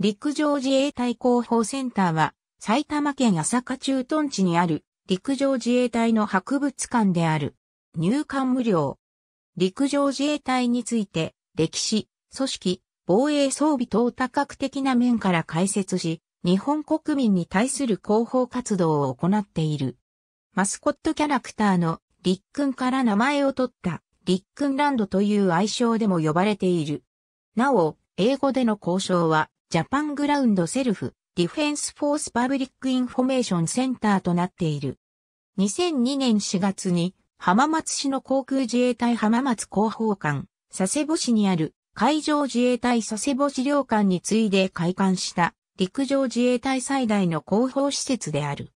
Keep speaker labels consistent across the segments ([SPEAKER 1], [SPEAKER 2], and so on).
[SPEAKER 1] 陸上自衛隊広報センターは、埼玉県朝霞駐屯地にある陸上自衛隊の博物館である。入館無料。陸上自衛隊について、歴史、組織、防衛装備等多角的な面から解説し、日本国民に対する広報活動を行っている。マスコットキャラクターの陸君から名前を取った陸君ランドという愛称でも呼ばれている。なお、英語での交渉はジャパングラウンドセルフ、ディフェンスフォースパブリックインフォメーションセンターとなっている。2002年4月に浜松市の航空自衛隊浜松広報館、佐世保市にある海上自衛隊佐世保資料館に次いで開館した陸上自衛隊最大の広報施設である。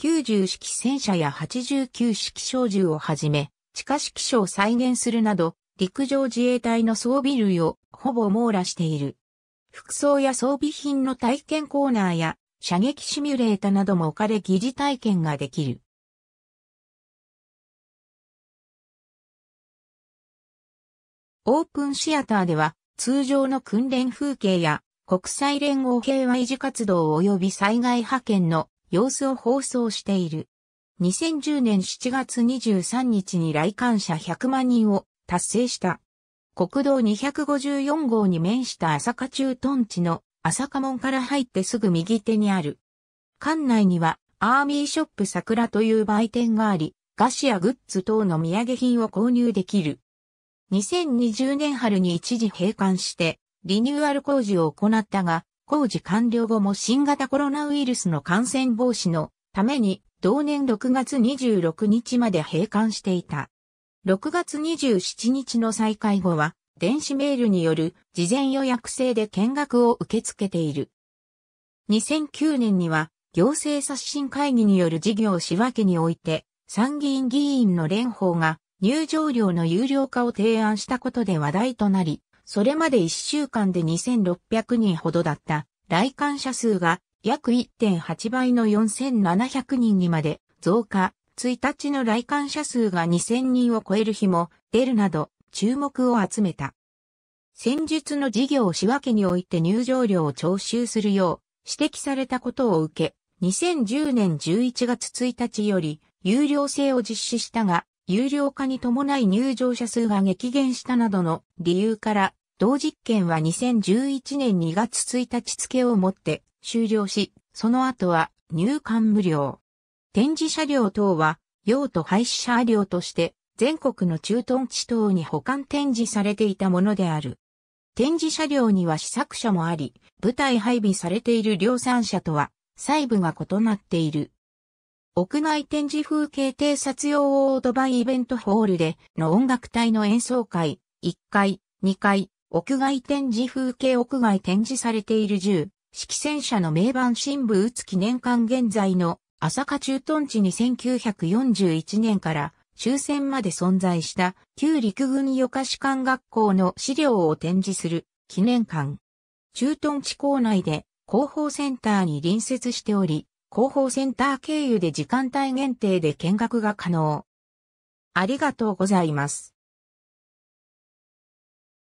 [SPEAKER 1] 90式戦車や89式小銃をはじめ、地下式車を再現するなど、陸上自衛隊の装備類をほぼ網羅している。服装や装備品の体験コーナーや射撃シミュレータなども置かれ疑似体験ができる。オープンシアターでは通常の訓練風景や国際連合平和維持活動及び災害派遣の様子を放送している。2010年7月23日に来館者100万人を達成した。国道254号に面した朝霞駐屯地の朝霞門から入ってすぐ右手にある。館内にはアーミーショップ桜という売店があり、菓子やグッズ等の土産品を購入できる。2020年春に一時閉館して、リニューアル工事を行ったが、工事完了後も新型コロナウイルスの感染防止のために、同年6月26日まで閉館していた。6月27日の再開後は、電子メールによる事前予約制で見学を受け付けている。2009年には、行政刷新会議による事業仕分けにおいて、参議院議員の連邦が入場料の有料化を提案したことで話題となり、それまで1週間で2600人ほどだった来館者数が約1.8倍の4700人にまで増加、1日の来館者数が2000人を超える日も出るなど注目を集めた。戦術の事業仕分けにおいて入場料を徴収するよう指摘されたことを受け、2010年11月1日より有料制を実施したが、有料化に伴い入場者数が激減したなどの理由から、同実験は2011年2月1日付をもって終了し、その後は入館無料。展示車両等は、用途廃止車両として、全国の駐屯地等に保管展示されていたものである。展示車両には試作車もあり、舞台配備されている量産車とは、細部が異なっている。屋外展示風景偵察用オードバイイベントホールでの音楽隊の演奏会、1階、2階、屋外展示風景屋外展示されている銃、式戦車の名盤新部打つ記念館現在の朝霞駐屯地に1941年から終戦まで存在した旧陸軍予科士官学校の資料を展示する記念館。駐屯地校内で広報センターに隣接しており、広報センター経由で時間帯限定で見学が可能。ありがとうございます。